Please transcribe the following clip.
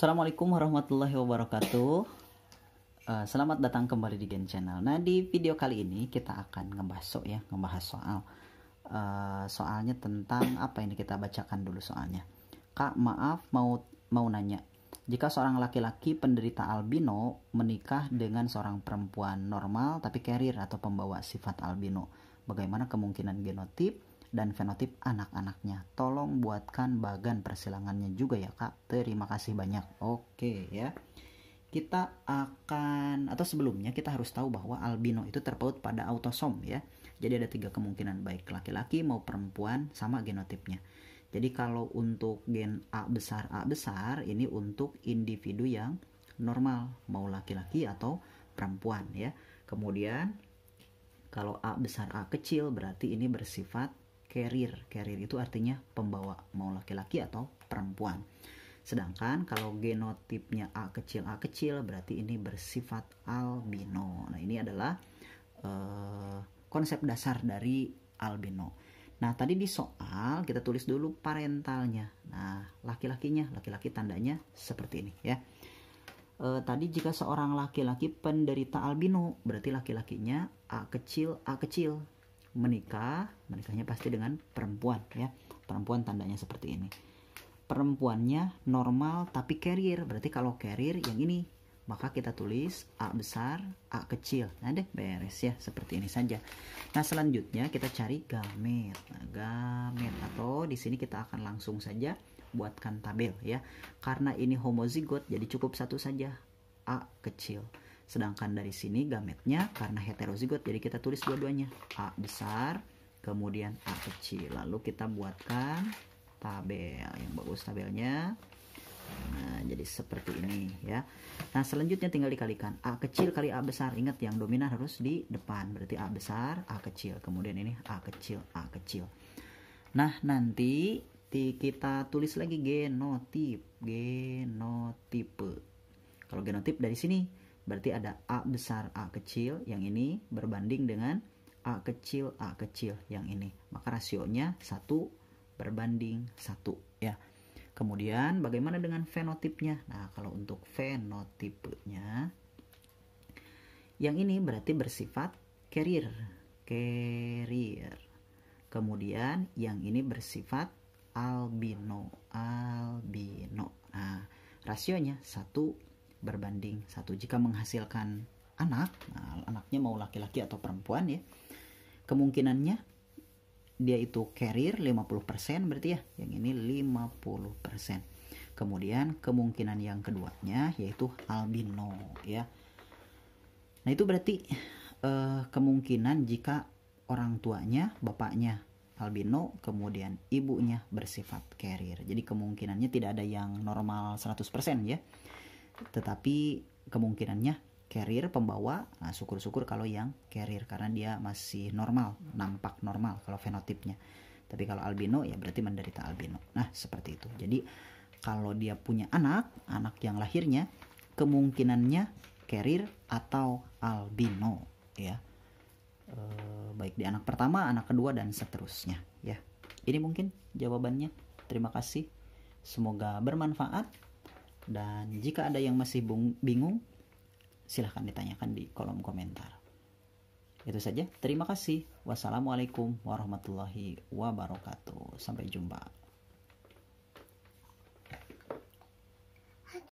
Assalamualaikum warahmatullahi wabarakatuh. Eh, selamat datang kembali di Gen Channel. Nah di video kali ini kita akan ngebahas ya, ngebahas soal eh, soalnya tentang apa ini kita bacakan dulu soalnya. Kak maaf mau mau nanya, jika seorang laki-laki penderita albino menikah dengan seorang perempuan normal tapi carrier atau pembawa sifat albino, bagaimana kemungkinan genotip dan fenotip anak-anaknya. Tolong buatkan bagan persilangannya juga ya kak. Terima kasih banyak. Oke ya. Kita akan atau sebelumnya kita harus tahu bahwa albino itu terpaut pada autosom ya. Jadi ada tiga kemungkinan baik laki-laki mau perempuan sama genotipnya. Jadi kalau untuk gen A besar A besar ini untuk individu yang normal mau laki-laki atau perempuan ya. Kemudian kalau A besar A kecil berarti ini bersifat carrier. Carrier itu artinya pembawa, mau laki-laki atau perempuan. Sedangkan kalau genotipnya A kecil A kecil berarti ini bersifat albino. Nah, ini adalah uh, konsep dasar dari albino. Nah, tadi di soal kita tulis dulu parentalnya. Nah, laki-lakinya, laki-laki tandanya seperti ini ya. E, tadi jika seorang laki-laki penderita albino, berarti laki-lakinya A kecil A kecil menikah, menikahnya pasti dengan perempuan ya. Perempuan tandanya seperti ini. Perempuannya normal tapi carrier. Berarti kalau carrier yang ini maka kita tulis A besar, A kecil. Nah deh beres ya, seperti ini saja. Nah selanjutnya kita cari gamet. Nah, gamet atau di sini kita akan langsung saja buatkan tabel ya. Karena ini homozigot jadi cukup satu saja A kecil. Sedangkan dari sini gametnya karena heterozigot jadi kita tulis dua-duanya. A besar kemudian A kecil. Lalu kita buatkan tabel. Yang bagus tabelnya. Nah, jadi seperti ini ya. Nah, selanjutnya tinggal dikalikan A kecil kali A besar. Ingat yang dominan harus di depan. Berarti A besar, A kecil. Kemudian ini A kecil, A kecil. Nah, nanti kita tulis lagi genotip, genotipe. Kalau genotip dari sini Berarti ada A besar A kecil yang ini berbanding dengan A kecil A kecil yang ini. Maka rasionya satu berbanding satu ya. Kemudian bagaimana dengan fenotipnya? Nah, kalau untuk fenotipnya yang ini berarti bersifat carrier, carrier. Kemudian yang ini bersifat albino, albino. Nah, rasionya satu berbanding satu jika menghasilkan anak nah, anaknya mau laki-laki atau perempuan ya kemungkinannya dia itu carrier 50% berarti ya yang ini 50% kemudian kemungkinan yang keduanya yaitu albino ya nah itu berarti eh, kemungkinan jika orang tuanya bapaknya albino kemudian ibunya bersifat carrier jadi kemungkinannya tidak ada yang normal 100% ya tetapi kemungkinannya carrier pembawa nah syukur-syukur kalau yang carrier karena dia masih normal nampak normal kalau fenotipnya tapi kalau albino ya berarti menderita albino nah seperti itu jadi kalau dia punya anak anak yang lahirnya kemungkinannya carrier atau albino ya e, baik di anak pertama anak kedua dan seterusnya ya ini mungkin jawabannya terima kasih semoga bermanfaat dan jika ada yang masih bingung, silahkan ditanyakan di kolom komentar. Itu saja. Terima kasih. Wassalamualaikum warahmatullahi wabarakatuh. Sampai jumpa.